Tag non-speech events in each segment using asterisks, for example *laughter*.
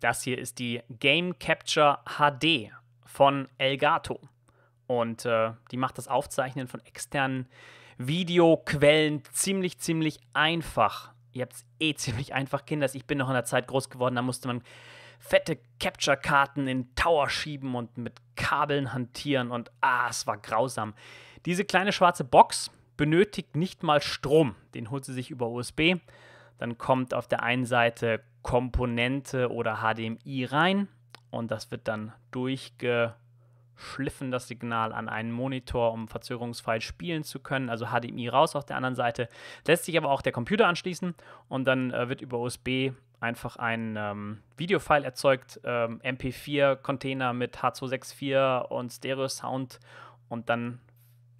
Das hier ist die Game Capture HD von Elgato. Und äh, die macht das Aufzeichnen von externen Videoquellen ziemlich, ziemlich einfach. Ihr habt es eh *laughs* ziemlich einfach, Kinders. Ich bin noch in der Zeit groß geworden, da musste man fette Capture-Karten in Tower schieben und mit Kabeln hantieren und ah, es war grausam. Diese kleine schwarze Box benötigt nicht mal Strom. Den holt sie sich über USB dann kommt auf der einen Seite Komponente oder HDMI rein und das wird dann durchgeschliffen, das Signal an einen Monitor, um verzögerungsfrei spielen zu können. Also HDMI raus auf der anderen Seite. Lässt sich aber auch der Computer anschließen und dann äh, wird über USB einfach ein ähm, Videofile erzeugt, ähm, MP4-Container mit H264 und Stereo-Sound und dann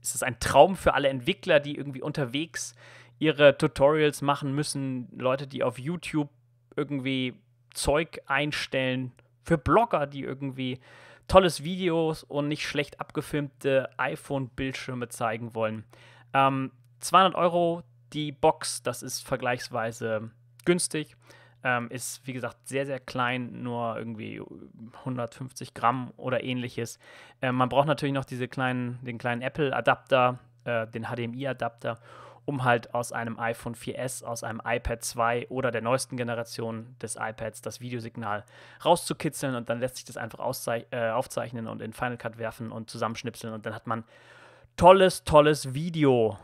ist es ein Traum für alle Entwickler, die irgendwie unterwegs ihre Tutorials machen müssen, Leute, die auf YouTube irgendwie Zeug einstellen, für Blogger, die irgendwie tolles Videos und nicht schlecht abgefilmte iPhone-Bildschirme zeigen wollen. Ähm, 200 Euro die Box, das ist vergleichsweise günstig. Ähm, ist wie gesagt sehr, sehr klein, nur irgendwie 150 Gramm oder ähnliches. Ähm, man braucht natürlich noch diese kleinen, den kleinen Apple-Adapter, äh, den HDMI-Adapter um halt aus einem iPhone 4S, aus einem iPad 2 oder der neuesten Generation des iPads das Videosignal rauszukitzeln und dann lässt sich das einfach äh, aufzeichnen und in Final Cut werfen und zusammenschnipseln und dann hat man tolles, tolles Video.